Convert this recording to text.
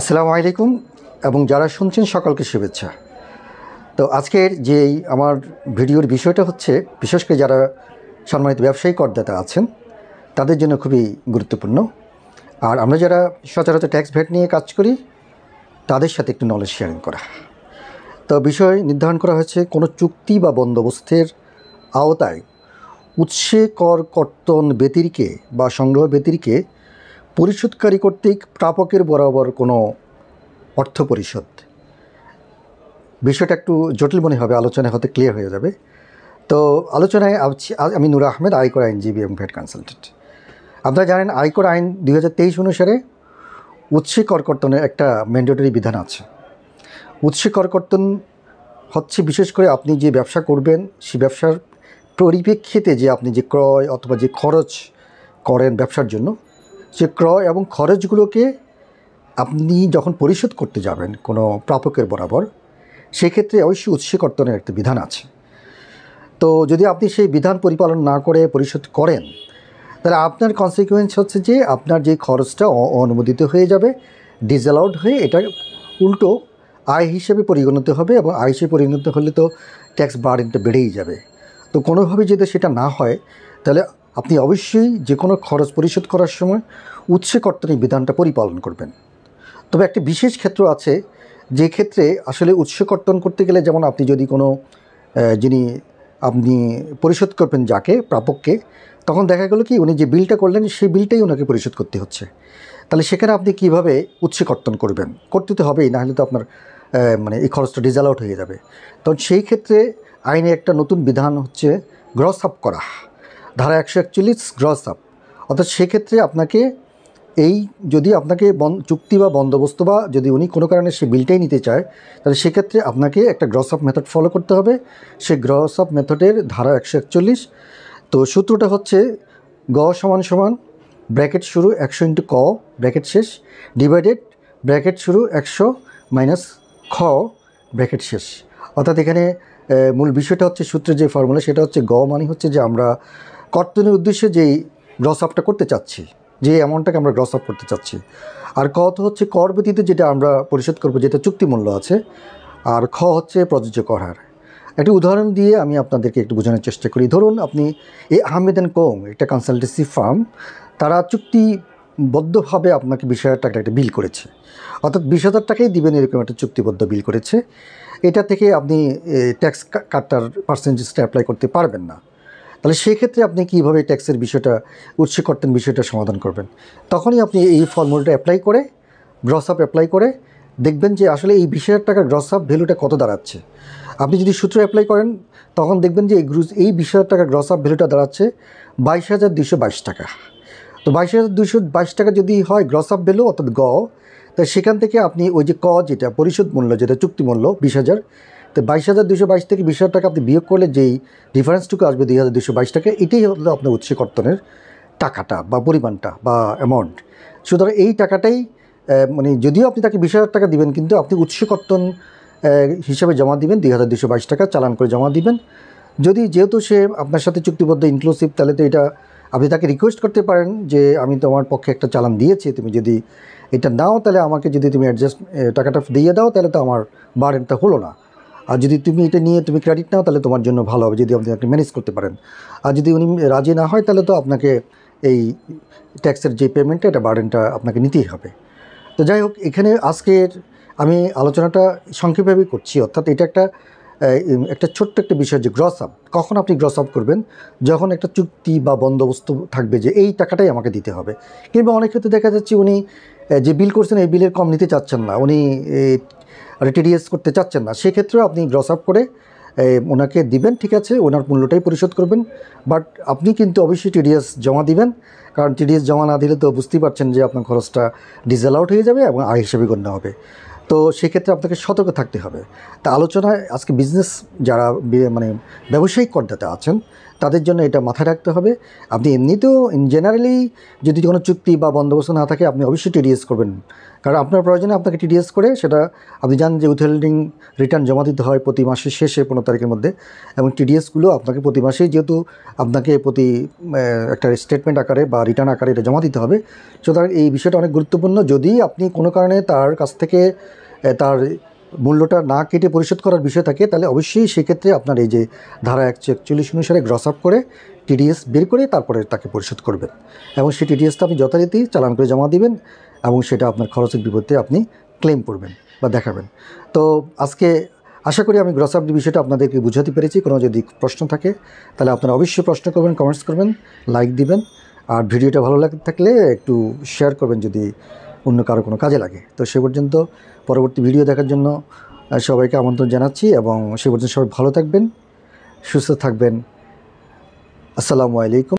আসসালামু আলাইকুম এবং যারা শুনছেন সকলকে শুভেচ্ছা তো আজকের যেই আমার ভিডিওর বিষয়টা হচ্ছে বিশেষ করে যারা সম্মানিত ব্যবসায়ী করদাতা আছেন তাদের জন্য খুবই গুরুত্বপূর্ণ আর আমরা যারা সচরাচর ট্যাক্স ভ্যাট নিয়ে কাজ করি তাদের সাথে একটু নলেজ শেয়ারিং করা তো বিষয় নির্ধারণ করা হয়েছে কোনো চুক্তি বা বন্দোবস্তের আওতায় উৎসে কর কর্তন ব্যতিরিকে বা সংগ্রহ ব্যতিরিকে পরিশোধকারী কর্তৃক প্রাপকের বরাবর কোনো অর্থ পরিশোধ বিষয়টা একটু জটিল মনে হবে আলোচনায় হতে ক্লিয়ার হয়ে যাবে তো আলোচনায় আমি নুর আহমেদ আয়কর আইনজীবী এবং ভেট কনসালটেন্ট আপনারা জানেন আয়কর আইন দুই অনুসারে উৎসে করকর্তনের একটা ম্যান্ডেটরি বিধান আছে উৎসে করকর্তন হচ্ছে বিশেষ করে আপনি যে ব্যবসা করবেন সেই ব্যবসার পরিপ্রেক্ষিতে যে আপনি যে ক্রয় অথবা যে খরচ করেন ব্যবসার জন্য যে ক্রয় এবং খরচগুলোকে আপনি যখন পরিশোধ করতে যাবেন কোনো প্রাপকের বরাবর সেক্ষেত্রে অবশ্যই উৎসকর্তনের একটা বিধান আছে তো যদি আপনি সেই বিধান পরিপালন না করে পরিশোধ করেন তাহলে আপনার কনসিকুয়েন্স হচ্ছে যে আপনার যে খরচটা অনুমোদিত হয়ে যাবে ডিজঅ্যালাউড হয়ে এটা উল্টো আয় হিসেবে পরিগণিত হবে এবং আয় হিসেবে পরিগণিত হলে তো ট্যাক্স বার্ডেনটা বেড়েই যাবে তো কোনোভাবে যদি সেটা না হয় তাহলে আপনি অবশ্যই যে কোনো খরচ পরিশোধ করার সময় উৎসকর্তার এই বিধানটা পরিপালন করবেন তবে একটি বিশেষ ক্ষেত্র আছে যে ক্ষেত্রে আসলে কর্তন করতে গেলে যেমন আপনি যদি কোনো যিনি আপনি পরিশোধ করবেন যাকে প্রাপককে তখন দেখা গেলো কি উনি যে বিলটা করলেন সেই বিলটাই ওনাকে পরিশোধ করতে হচ্ছে তাহলে সেখানে আপনি কিভাবে কর্তন করবেন করতে তো হবেই নাহলে তো আপনার মানে এই খরচটা ডিজাল আউট হয়ে যাবে তখন সেই ক্ষেত্রে আইনে একটা নতুন বিধান হচ্ছে গ্রস আপ করা ধারা একশো একচল্লিশ গ্রস আপ অর্থাৎ সেক্ষেত্রে আপনাকে এই যদি আপনাকে চুক্তি বা বন্দোবস্ত বা যদি উনি কোনো কারণে সে বিলটাই নিতে চায় তাহলে সেক্ষেত্রে আপনাকে একটা গ্রস আপ মেথড ফলো করতে হবে সে গ্রস আপ মেথডের ধারা একশো একচল্লিশ তো সূত্রটা হচ্ছে গ সমান সমান ব্র্যাকেট শুরু একশো ইন্টু ক ব্র্যাকেট শেষ ডিভাইডেড ব্র্যাকেট শুরু একশো মাইনাস খ ব্র্যাকেট শেষ অর্থাৎ এখানে মূল বিষয়টা হচ্ছে সূত্রের যে ফর্মুলা সেটা হচ্ছে গ মানে হচ্ছে যে আমরা কর্তনের উদ্দেশ্যে যেই গ্রস আপটা করতে চাচ্ছি যে অ্যামাউন্টটাকে আমরা গ্রস আপ করতে চাচ্ছি আর ক হচ্ছে কর ব্যতীত যেটা আমরা পরিশোধ করবো যেটা চুক্তিমূল্য আছে আর খ হচ্ছে প্রযোজ্য কর হার একটি উদাহরণ দিয়ে আমি আপনাদেরকে একটু বোঝানোর চেষ্টা করি ধরুন আপনি এ আহমেদ অ্যান্ড কোং একটা কনসালটেন্সি ফার্ম তারা চুক্তিবদ্ধভাবে আপনাকে বিশ হাজার টাকা একটা বিল করেছে অর্থাৎ বিশ হাজার টাকাই দেবেন এরকম একটা চুক্তিবদ্ধ বিল করেছে এটা থেকে আপনি ট্যাক্স কাটার পার্সেন্টেজটা অ্যাপ্লাই করতে পারবেন না তাহলে সেক্ষেত্রে আপনি কীভাবে ট্যাক্সের বিষয়টা উৎসকর্তন বিষয়টা সমাধান করবেন তখনই আপনি এই ফর্মুলাটা অ্যাপ্লাই করে গ্রস আপ অ্যাপ্লাই করে দেখবেন যে আসলে এই বিশ হাজার টাকার গ্রস আপ ভ্যালুটা কত দাঁড়াচ্ছে আপনি যদি সূত্র অ্যাপ্লাই করেন তখন দেখবেন যে এই গ্রুজ এই বিশ হাজার টাকার গ্রস আপ ভ্যালুটা দাঁড়াচ্ছে বাইশ হাজার দুশো বাইশ টাকা তো বাইশ হাজার দুশো বাইশ টাকা যদি হয় গ্রস আপ ভ্যালু অর্থাৎ গ তাই সেখান থেকে আপনি ওই যে ক যেটা পরিশোধ মূল্য যেটা চুক্তি মূল্য বিশ হাজার তো বাইশ হাজার দুশো বাইশ থেকে বিশ হাজার টাকা আপনি বিয়োগ করলে যেই ডিফারেন্সটুকু আসবে দুই হাজার দুশো বাইশ টাকা এটাই হলো আপনার উৎসে টাকাটা বা পরিমাণটা বা অ্যামাউন্ট সুতরাং এই টাকাটাই মানে যদিও আপনি তাকে বিশ হাজার টাকা দিবেন কিন্তু আপনি উৎসকর্তন হিসাবে জমা দিবেন দুই হাজার দুশো বাইশ টাকা চালান করে জমা দিবেন যদি যেহেতু সে আপনার সাথে চুক্তিবদ্ধ ইনক্লুসিভ তাহলে তো এটা আপনি তাকে রিকোয়েস্ট করতে পারেন যে আমি তোমার পক্ষে একটা চালান দিয়েছি তুমি যদি এটা নাও তাহলে আমাকে যদি তুমি অ্যাডজাস্ট টাকাটা দিয়ে দাও তাহলে তো আমার বারেনটা হলো না আর যদি তুমি এটা নিয়ে তুমি ক্রেডিট নাও তাহলে তোমার জন্য ভালো হবে যদি আপনি আপনি ম্যানেজ করতে পারেন আর যদি উনি রাজি না হয় তাহলে তো আপনাকে এই ট্যাক্সের যে পেমেন্টটা এটা বার্ডেনটা আপনাকে নিতেই হবে তো যাই হোক এখানে আজকের আমি আলোচনাটা সংক্ষেপভাবে করছি অর্থাৎ এটা একটা একটা ছোট্ট একটা বিষয় যে গ্রস আপ কখন আপনি গ্রস আপ করবেন যখন একটা চুক্তি বা বন্দোবস্ত থাকবে যে এই টাকাটাই আমাকে দিতে হবে কিংবা অনেক ক্ষেত্রে দেখা যাচ্ছে উনি যে বিল করছেন এই বিলের কম নিতে চাচ্ছেন না উনি টিডিএস করতে চাচ্ছেন না সেক্ষেত্রে আপনি গ্রস আপ করে ওনাকে দিবেন ঠিক আছে ওনার মূল্যটাই পরিশোধ করবেন বাট আপনি কিন্তু অবশ্যই টিডিএস জমা দিবেন কারণ টিডিএস জমা না দিলে তো বুঝতেই পারছেন যে আপনার খরচটা ডিজেল আউট হয়ে যাবে এবং আয় হিসেবে গণ্য হবে তো সেক্ষেত্রে আপনাকে সতর্ক থাকতে হবে তা আলোচনায় আজকে বিজনেস যারা মানে ব্যবসায়িক করদাতা আছেন তাদের জন্য এটা মাথায় রাখতে হবে আপনি এমনিতেও জেনারেলি যদি কোনো চুক্তি বা বন্দোবস্ত না থাকে আপনি অবশ্যই টিডিএস করবেন কারণ আপনার প্রয়োজনে আপনাকে টিডিএস করে সেটা আপনি জান যে উইথহেল্ডিং রিটার্ন জমা দিতে হয় প্রতি মাসের শেষে পনেরো তারিখের মধ্যে এবং টিডিএসগুলো আপনাকে প্রতি মাসেই যেহেতু আপনাকে প্রতি একটা স্টেটমেন্ট আকারে বা রিটার্ন আকারে এটা জমা দিতে হবে সুতরাং এই বিষয়টা অনেক গুরুত্বপূর্ণ যদি আপনি কোনো কারণে তার কাছ থেকে তার মূল্যটা না কেটে পরিশোধ করার বিষয় থাকে তাহলে অবশ্যই সেক্ষেত্রে আপনার এই যে ধারা একশো একচল্লিশ অনুসারে গ্রস আপ করে টিডিএস বের করে তারপরে তাকে পরিশোধ করবেন এবং সেই টিডিএসটা আপনি যথারীতি চালান করে জমা দিবেন এবং সেটা আপনার খরচের বিপদে আপনি ক্লেম করবেন বা দেখাবেন তো আজকে আশা করি আমি গ্রস আপ বিষয়টা আপনাদেরকে বুঝাতে পেরেছি কোনো যদি প্রশ্ন থাকে তাহলে আপনারা অবশ্যই প্রশ্ন করবেন কমেন্টস করবেন লাইক দিবেন আর ভিডিওটা ভালো লাগে থাকলে একটু শেয়ার করবেন যদি অন্য কারো কোনো কাজে লাগে তো সে পর্যন্ত পরবর্তী ভিডিও দেখার জন্য সবাইকে আমন্ত্রণ জানাচ্ছি এবং সে পর্যন্ত সবাই ভালো থাকবেন সুস্থ থাকবেন আসসালামু আলাইকুম